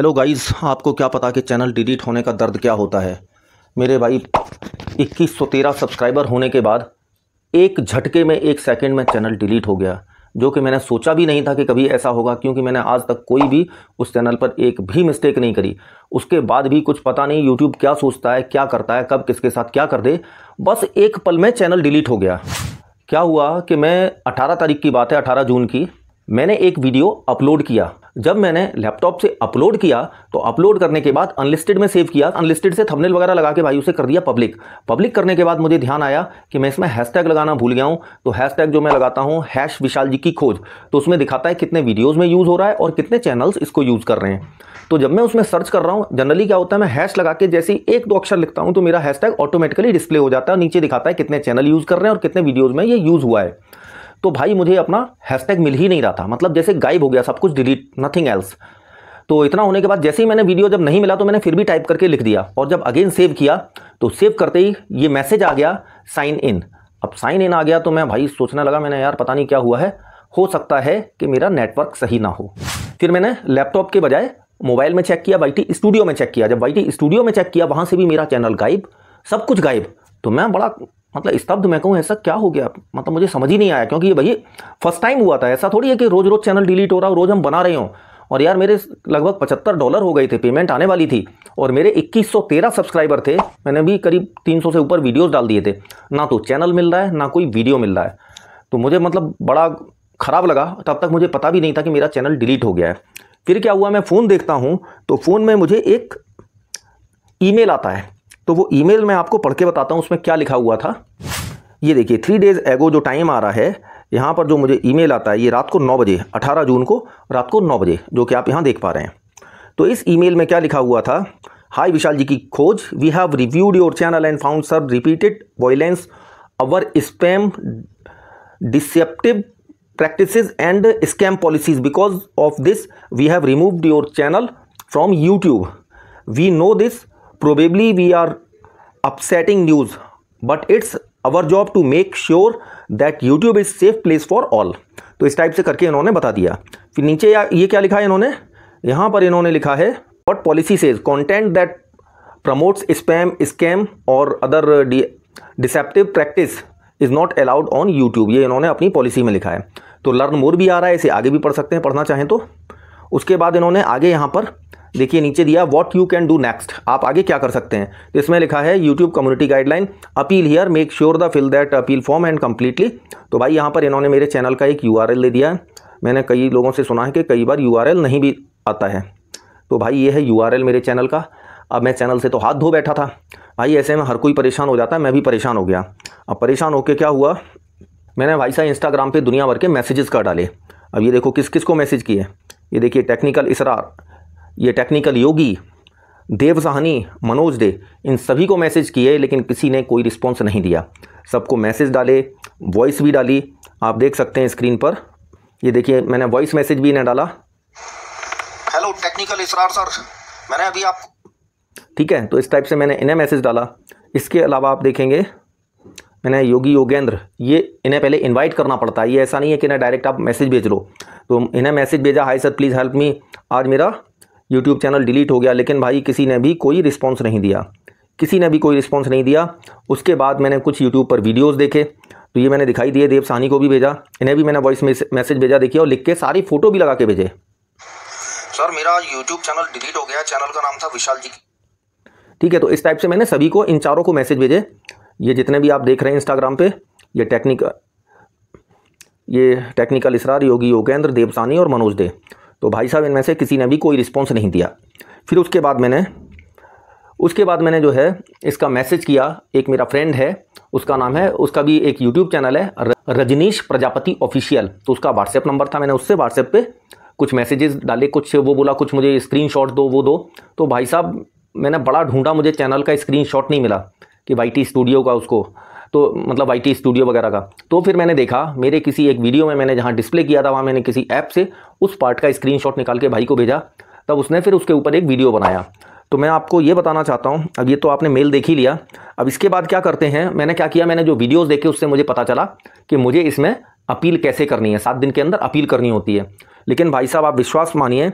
Hello guys आपको क्या पता कि चैनल डिलीट होने का दर्द क्या होता है मेरे भाई 2113 सब्सक्राइबर होने के बाद एक झटके में एक सेकंड में चैनल डिलीट हो गया जो कि मैंने सोचा भी नहीं था कि कभी ऐसा होगा क्योंकि मैंने आज तक कोई भी उस चैनल पर एक भी मिस्टेक नहीं करी उसके बाद भी कुछ पता नहीं यूट्यूब क्या सोचता है क्या करता है कब किसके साथ क्या कर दे बस एक पल में चैनल डिलीट हो गया क्या हुआ कि मैं अठारह तारीख की बात है अठारह जून की मैंने एक वीडियो अपलोड किया जब मैंने लैपटॉप से अपलोड किया तो अपलोड करने के बाद अनलिस्टेड में सेव किया अनलिस्टेड से थंबनेल वगैरह लगा के भाई उसे कर दिया पब्लिक पब्लिक करने के बाद मुझे ध्यान आया कि मैं इसमें हैशटैग लगाना भूल गया हूँ तो हैशटैग जो मैं लगाता हूँ हैश विशाल जी की खोज तो उसमें दिखाता है कितने वीडियोज़ में यूज़ हो रहा है और कितने चैनल्स इसको यूज़ कर रहे हैं तो जब मैं उसमें सर्च कर रहा हूँ जनरली क्या होता है मैं हैश लगा के जैसे एक दो अक्षर लिखता हूँ तो मेरा हैशटैग ऑटोमेटिकली डिस्प्ले हो जाता है नीचे दिखाता है कितने चैनल यूज़ कर रहे हैं और कितने वीडियोज़ में ये यूज़ हुआ है तो भाई मुझे अपना हैशटैग मिल ही नहीं रहा था मतलब जैसे गायब हो गया सब कुछ डिलीट नथिंग एल्स तो इतना होने के बाद जैसे ही मैंने वीडियो जब नहीं मिला तो मैंने फिर भी टाइप करके लिख दिया और जब अगेन सेव किया तो सेव करते ही ये मैसेज आ गया साइन इन अब साइन इन आ गया तो मैं भाई सोचने लगा मैंने यार पता नहीं क्या हुआ है हो सकता है कि मेरा नेटवर्क सही ना हो फिर मैंने लैपटॉप के बजाय मोबाइल में चेक किया वाई स्टूडियो में चेक किया जब वाई स्टूडियो में चेक किया वहाँ से भी मेरा चैनल गायब सब कुछ गायब तो मैं बड़ा मतलब स्तब्ध मैं कहूँ ऐसा क्या हो गया मतलब मुझे समझ ही नहीं आया क्योंकि ये भैया फर्स्ट टाइम हुआ था ऐसा थोड़ी है कि रोज़ रोज़ चैनल डिलीट हो रहा हो रोज़ हम बना रहे हों और यार मेरे लगभग पचहत्तर डॉलर हो गए थे पेमेंट आने वाली थी और मेरे 2113 सब्सक्राइबर थे मैंने भी करीब 300 से ऊपर वीडियोस डाल दिए थे ना तो चैनल मिल रहा है ना कोई वीडियो मिल रहा है तो मुझे मतलब बड़ा ख़राब लगा तब तक मुझे पता भी नहीं था कि मेरा चैनल डिलीट हो गया है फिर क्या हुआ मैं फ़ोन देखता हूँ तो फ़ोन में मुझे एक ईमेल आता है तो वो ईमेल मैं आपको पढ़ के बताता हूँ उसमें क्या लिखा हुआ था ये देखिए थ्री डेज़ एगो जो टाइम आ रहा है यहाँ पर जो मुझे ईमेल आता है ये रात को नौ बजे अठारह जून को रात को नौ बजे जो कि आप यहाँ देख पा रहे हैं तो इस ईमेल में क्या लिखा हुआ था हाय विशाल जी की खोज we have reviewed your channel and found sir repeated violence our spam deceptive practice and scam policies because of this we have removed your channel from YouTube we know this probably we are upsetting news but it's our job to make sure that YouTube is safe place for all तो इस type से करके इन्होंने बता दिया फिर नीचे ये क्या लिखा है इन्होंने यहाँ पर इन्होंने लिखा है what policy says content that promotes spam scam और other deceptive practice is not allowed on YouTube ये इन्होंने अपनी पॉलिसी में लिखा है तो लर्न मोर भी आ रहा है इसे आगे भी पढ़ सकते हैं पढ़ना चाहें तो उसके बाद इन्होंने आगे यहाँ पर देखिए नीचे दिया what you can do next आप आगे क्या कर सकते हैं तो इसमें लिखा है YouTube community guideline appeal here make sure the fill that appeal form and completely तो भाई यहाँ पर इन्होंने मेरे चैनल का एक यू दे दिया है मैंने कई लोगों से सुना है कि कई बार यू नहीं भी आता है तो भाई ये है यू मेरे चैनल का अब मैं चैनल से तो हाथ धो बैठा था भाई ऐसे में हर कोई परेशान हो जाता है मैं भी परेशान हो गया अब परेशान होकर क्या हुआ मैंने भाई साहब इंस्टाग्राम पे दुनिया भर के मैसेजेस कर डाले अब ये देखो किस किस को मैसेज किए ये देखिए टेक्निकल इसरार ये टेक्निकल योगी देव साहनी मनोज डे इन सभी को मैसेज किए लेकिन किसी ने कोई रिस्पॉन्स नहीं दिया सबको मैसेज डाले वॉइस भी डाली आप देख सकते हैं स्क्रीन पर ये देखिए मैंने वॉइस मैसेज भी इन्हें डाला हेलो टेक्निकल इसरार सर मैंने अभी आप ठीक है तो इस टाइप से मैंने इन्हें मैसेज डाला इसके अलावा आप देखेंगे मैंने योगी योगेंद्र ये इन्हें पहले इनवाइट करना पड़ता है ये ऐसा नहीं है कि इन्हें डायरेक्ट आप मैसेज भेज लो तो इन्हें मैसेज भेजा hi sir please help me आज मेरा यूट्यूब चैनल डिलीट हो गया लेकिन भाई किसी ने भी कोई रिस्पॉन्स नहीं दिया किसी ने भी कोई रिस्पॉन्स नहीं दिया उसके बाद मैंने कुछ यूट्यूब पर वीडियोज़ देखे तो ये मैंने दिखाई दिए देव साहनी को भी भेजा इन्हें भी मैंने वॉइस मैसेज भेजा देखिए और लिख के सारी फ़ोटो भी लगा के भेजे सर मेरा यूट्यूब चैनल डिलीट हो गया चैनल का नाम था विशाल जी ठीक है तो इस टाइप से मैंने सभी को इन चारों को मैसेज भेजे ये जितने भी आप देख रहे हैं इंस्टाग्राम पे ये टेक्निक ये टेक्निकल इसरार योगी योगेंद्र देवसानी और मनोज दे तो भाई साहब इनमें से किसी ने भी कोई रिस्पॉन्स नहीं दिया फिर उसके बाद मैंने उसके बाद मैंने जो है इसका मैसेज किया एक मेरा फ्रेंड है उसका नाम है उसका भी एक यूट्यूब चैनल है रजनीश प्रजापति ऑफिशियल तो उसका व्हाट्सएप नंबर था मैंने उससे व्हाट्सएप पे कुछ मैसेजेस डाले कुछ वो बोला कुछ मुझे स्क्रीनशॉट दो वो दो तो भाई साहब मैंने बड़ा ढूंढा मुझे चैनल का स्क्रीनशॉट नहीं मिला कि वाई टी स्टूडियो का उसको तो मतलब वाई टी स्टूडियो वगैरह का तो फिर मैंने देखा मेरे किसी एक वीडियो में मैंने जहाँ डिस्प्ले किया था वहाँ मैंने किसी ऐप से उस पार्ट का स्क्रीन निकाल के भाई को भेजा तब उसने फिर उसके ऊपर एक वीडियो बनाया तो मैं आपको ये बताना चाहता हूँ अब ये तो आपने मेल देख ही लिया अब इसके बाद क्या करते हैं मैंने क्या किया मैंने जो वीडियोस देखे उससे मुझे पता चला कि मुझे इसमें अपील कैसे करनी है सात दिन के अंदर अपील करनी होती है लेकिन भाई साहब आप विश्वास मानिए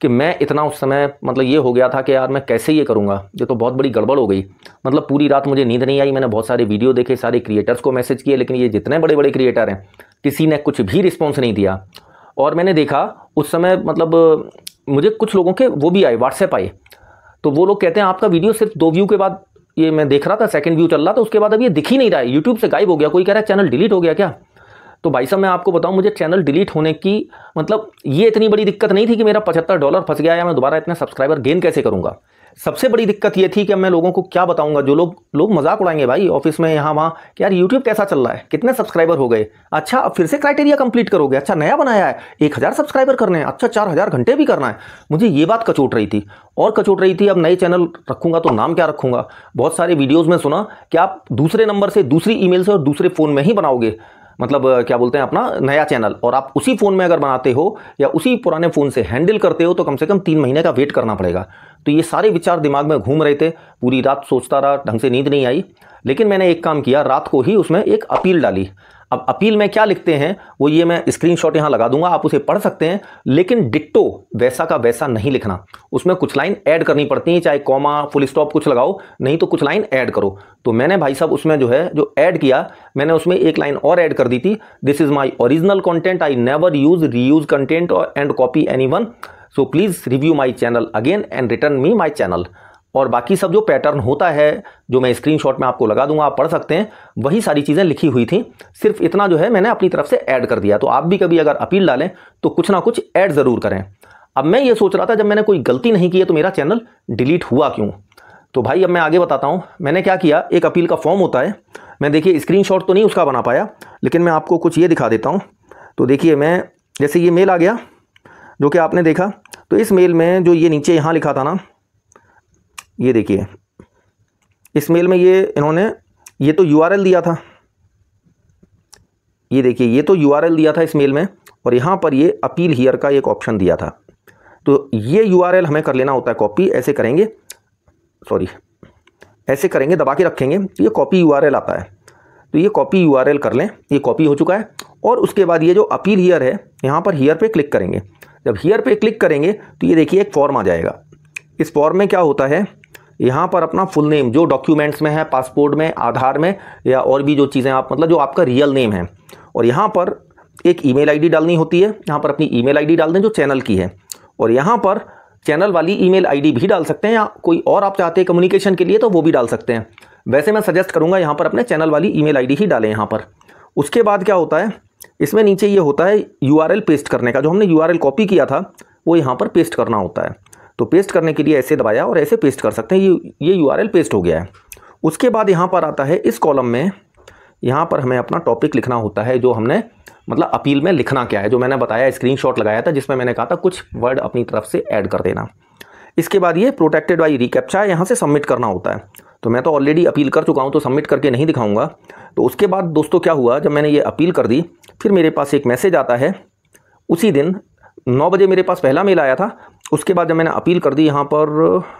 कि मैं इतना उस समय मतलब ये हो गया था कि यार मैं कैसे ये करूँगा ये तो बहुत बड़ी गड़बड़ हो गई मतलब पूरी रात मुझे नींद नहीं आई मैंने बहुत सारे वीडियो देखे सारे क्रिएटर्स को मैसेज किए लेकिन ये जितने बड़े बड़े क्रिएटर हैं किसी ने कुछ भी रिस्पॉन्स नहीं दिया और मैंने देखा उस समय मतलब मुझे कुछ लोगों के वो भी आए व्हाट्सएप आए तो वो लोग कहते हैं आपका वीडियो सिर्फ दो व्यू के बाद ये मैं देख रहा था सेकंड व्यू चल रहा था उसके बाद अब ये दिख ही नहीं रहा है यूट्यूब से गायब हो गया कोई कह रहा है चैनल डिलीट हो गया क्या तो भाई साहब मैं आपको बताऊं मुझे चैनल डिलीट होने की मतलब ये इतनी बड़ी दिक्कत नहीं थी कि मेरा पचहत्तर डॉलर फंस गया या मैं दोबारा इतने सब्सक्राइबर गेन कैसे करूंगा सबसे बड़ी दिक्कत ये थी कि मैं लोगों को क्या बताऊंगा जो लोग लोग मजाक उड़ाएंगे भाई ऑफिस में यहाँ वहाँ कि यार यूट्यूब कैसा चल रहा है कितने सब्सक्राइबर हो गए अच्छा अब फिर से क्राइटेरिया कंप्लीट करोगे अच्छा नया बनाया है एक हज़ार सब्सक्राइबर करने हैं अच्छा चार हज़ार घंटे भी करना है मुझे ये बात कचोट रही थी और कचोट रही थी अब नए चैनल रखूंगा तो नाम क्या रखूंगा बहुत सारे वीडियोज़ में सुना कि आप दूसरे नंबर से दूसरी ई से और दूसरे फ़ोन में ही बनाओगे मतलब क्या बोलते हैं अपना नया चैनल और आप उसी फ़ोन में अगर बनाते हो या उसी पुराने फ़ोन से हैंडल करते हो तो कम से कम तीन महीने का वेट करना पड़ेगा तो ये सारे विचार दिमाग में घूम रहे थे पूरी रात सोचता रहा ढंग से नींद नहीं आई लेकिन मैंने एक काम किया रात को ही उसमें एक अपील डाली अब अपील में क्या लिखते हैं वो ये मैं स्क्रीन शॉट यहाँ लगा दूंगा आप उसे पढ़ सकते हैं लेकिन डिक्टो वैसा का वैसा नहीं लिखना उसमें कुछ लाइन ऐड करनी पड़ती है चाहे कॉमा फुल स्टॉप कुछ लगाओ नहीं तो कुछ लाइन ऐड करो तो मैंने भाई साहब उसमें जो है जो ऐड किया मैंने उसमें एक लाइन और ऐड कर दी थी this is my original content I never use reuse content and copy anyone so please review my channel again and return me my channel और बाकी सब जो पैटर्न होता है जो मैं स्क्रीनशॉट में आपको लगा दूंगा आप पढ़ सकते हैं वही सारी चीज़ें लिखी हुई थी सिर्फ इतना जो है मैंने अपनी तरफ से ऐड कर दिया तो आप भी कभी अगर अपील डालें तो कुछ ना कुछ ऐड ज़रूर करें अब मैं ये सोच रहा था जब मैंने कोई गलती नहीं की है तो मेरा चैनल डिलीट हुआ क्यों तो भाई अब मैं आगे बताता हूँ मैंने क्या किया एक अपील का फॉर्म होता है मैं देखिए स्क्रीनशॉट तो नहीं उसका बना पाया लेकिन मैं आपको कुछ ये दिखा देता हूँ तो देखिए मैं जैसे ये मेल आ गया जो कि आपने देखा तो इस मेल में जो ये नीचे यहाँ लिखा था ना ये देखिए इस मेल में ये इन्होंने ये तो यू दिया था ये देखिए ये तो यू दिया था इस मेल में और यहाँ पर ये अपील हीयर का एक ऑप्शन दिया था तो ये यू हमें कर लेना होता है कॉपी ऐसे करेंगे सॉरी ऐसे करेंगे दबा के रखेंगे तो ये कॉपी यू आता है तो ये कॉपी यू कर लें ये कॉपी हो चुका है और उसके बाद ये जो अपील हीयर है यहाँ पर हीयर पे क्लिक करेंगे जब हियर पे क्लिक करेंगे तो ये देखिए एक फॉर्म आ जाएगा इस फॉर्म में क्या होता है यहाँ पर अपना फुल नेम जो डॉक्यूमेंट्स में है पासपोर्ट में आधार में या और भी जो चीज़ें आप मतलब जो आपका रियल नेम है और यहाँ पर एक ईमेल आईडी डालनी होती है यहाँ पर अपनी ईमेल आईडी डाल दें जो चैनल की है और यहाँ पर चैनल वाली ईमेल आईडी भी डाल सकते हैं या कोई और आप चाहते हैं कम्युनिकेशन के लिए तो वो भी डाल सकते हैं वैसे मैं सजेस्ट करूँगा यहाँ पर अपने चैनल वाली ईमेल आईडी ही डालें यहाँ पर उसके बाद क्या होता है इसमें नीचे ये होता है यू पेस्ट करने का जो हमने यू कॉपी किया था वो यहाँ पर पेस्ट करना होता है तो पेस्ट करने के लिए ऐसे दबाया और ऐसे पेस्ट कर सकते हैं ये ये यू पेस्ट हो गया है उसके बाद यहाँ पर आता है इस कॉलम में यहाँ पर हमें अपना टॉपिक लिखना होता है जो हमने मतलब अपील में लिखना क्या है जो मैंने बताया स्क्रीनशॉट लगाया था जिसमें मैंने कहा था कुछ वर्ड अपनी तरफ से ऐड कर देना इसके बाद ये प्रोटेक्टेड बाई रिकैप्चा यहाँ से सबमिट करना होता है तो मैं तो ऑलरेडी अपील कर चुका हूँ तो सबमिट करके नहीं दिखाऊंगा तो उसके बाद दोस्तों क्या हुआ जब मैंने ये अपील कर दी फिर मेरे पास एक मैसेज आता है उसी दिन नौ बजे मेरे पास पहला मेल आया था उसके बाद जब मैंने अपील कर दी यहाँ पर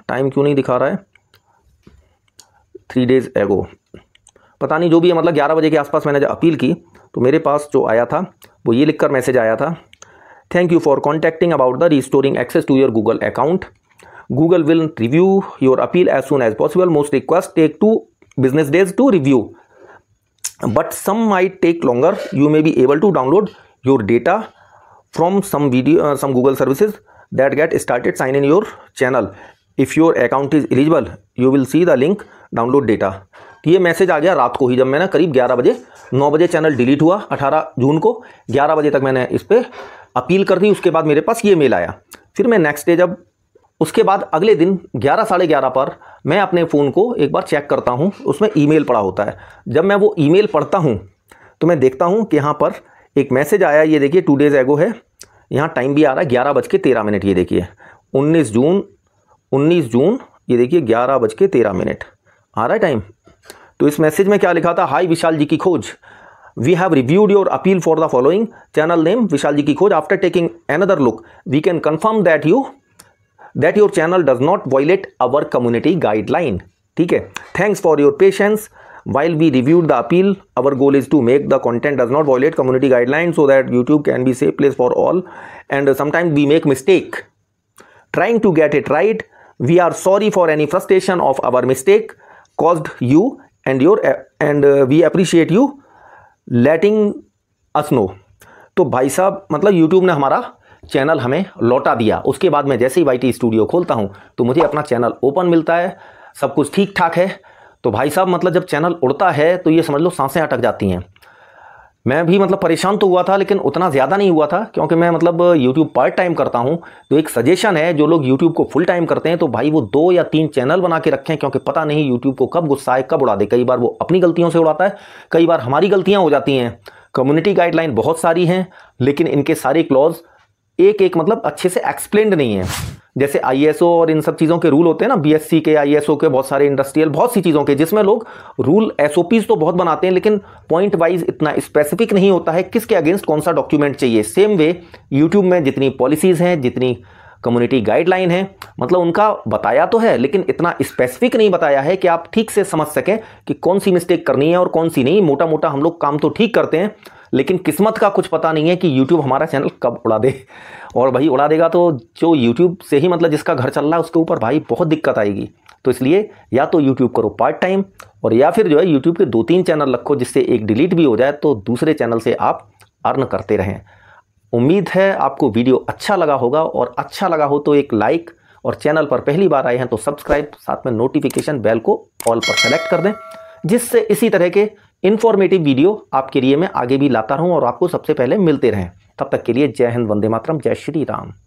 टाइम क्यों नहीं दिखा रहा है थ्री डेज़ एगो पता नहीं जो भी है मतलब ग्यारह बजे के आसपास मैंने जब अपील की तो मेरे पास जो आया था वो ये लिखकर मैसेज आया था thank you for contacting about the restoring access to your Google account Google will review your appeal as soon as possible most request take two business days to review but some might take longer you may be able to download your data from some video some Google services that get started sign in your channel if your account is eligible you will see the link download data तो ये message आ गया रात को ही जब मैंने करीब 11 बजे 9 बजे चैनल डिलीट हुआ 18 जून को 11 बजे तक मैंने इस पर अपील कर दी उसके बाद मेरे पास ये मेल आया फिर मैं नेक्स्ट डे जब उसके बाद अगले दिन ग्यारह साढ़े ग्यारह पर मैं अपने फ़ोन को एक बार चेक करता हूँ उसमें ईमेल पड़ा होता है जब मैं वो ईमेल पढ़ता हूँ तो मैं देखता हूँ कि यहाँ पर एक मैसेज आया ये देखिए टू डेज़ एगो है यहाँ टाइम भी आ रहा है ग्यारह बज के तेरह मिनट ये देखिए उन्नीस जून उन्नीस जून ये देखिए ग्यारह बज के तेरह मिनट आ रहा है टाइम तो इस मैसेज में क्या लिखा था हाई विशाल जी की खोज we have reviewed your appeal for the following channel name Vishal ji की खोज after taking another look we can confirm that you that your channel does not violate our community guideline ठीक है thanks for your patience While we reviewed the appeal, our goal is to make the content does not violate community guidelines so that YouTube can be safe place for all. And sometimes we make mistake. Trying to get it right, we are sorry for any frustration of our mistake caused you and your and uh, we appreciate you letting us know तो भाई साहब मतलब YouTube ने हमारा channel हमें लौटा दिया उसके बाद मैं जैसे ही वाई स्टूडियो खोलता हूँ तो मुझे अपना चैनल ओपन मिलता है सब कुछ ठीक ठाक है तो भाई साहब मतलब जब चैनल उड़ता है तो ये समझ लो सांसें अटक जाती हैं मैं भी मतलब परेशान तो हुआ था लेकिन उतना ज़्यादा नहीं हुआ था क्योंकि मैं मतलब यूट्यूब पार्ट टाइम करता हूँ तो एक सजेशन है जो लोग यूट्यूब को फुल टाइम करते हैं तो भाई वो दो या तीन चैनल बना के रखें क्योंकि पता नहीं यूट्यूब को कब गुस्सा है कब उड़ा दे कई बार वो अपनी गलतियों से उड़ाता है कई बार हमारी गलतियाँ हो जाती हैं कम्युनिटी गाइडलाइन बहुत सारी हैं लेकिन इनके सारे क्लॉज एक एक मतलब अच्छे से एक्सप्लेंड नहीं है जैसे आईएसओ और इन सब चीज़ों के रूल होते हैं ना बीएससी के आईएसओ के बहुत सारे इंडस्ट्रियल बहुत सी चीज़ों के जिसमें लोग रूल एसओपीज तो बहुत बनाते हैं लेकिन पॉइंट वाइज इतना स्पेसिफिक नहीं होता है किसके अगेंस्ट कौन सा डॉक्यूमेंट चाहिए सेम वे यूट्यूब में जितनी पॉलिसीज़ हैं जितनी कम्युनिटी गाइडलाइन है मतलब उनका बताया तो है लेकिन इतना स्पेसिफिक नहीं बताया है कि आप ठीक से समझ सकें कि कौन सी मिस्टेक करनी है और कौन सी नहीं मोटा मोटा हम लोग काम तो ठीक करते हैं लेकिन किस्मत का कुछ पता नहीं है कि यूट्यूब हमारा चैनल कब उड़ा दे और भाई उड़ा देगा तो जो यूट्यूब से ही मतलब जिसका घर चल रहा है उसके ऊपर भाई बहुत दिक्कत आएगी तो इसलिए या तो यूट्यूब करो पार्ट टाइम और या फिर जो है यूट्यूब के दो तीन चैनल रखो जिससे एक डिलीट भी हो जाए तो दूसरे चैनल से आप अर्न करते रहें उम्मीद है आपको वीडियो अच्छा लगा होगा और अच्छा लगा हो तो एक लाइक और चैनल पर पहली बार आए हैं तो सब्सक्राइब साथ में नोटिफिकेशन बेल को ऑल पर सेलेक्ट कर दें जिससे इसी तरह के इन्फॉर्मेटिव वीडियो आपके लिए मैं आगे भी लाता रहूँ और आपको सबसे पहले मिलते रहें तब तक के लिए जय हिंद वंदे मातरम जय श्री राम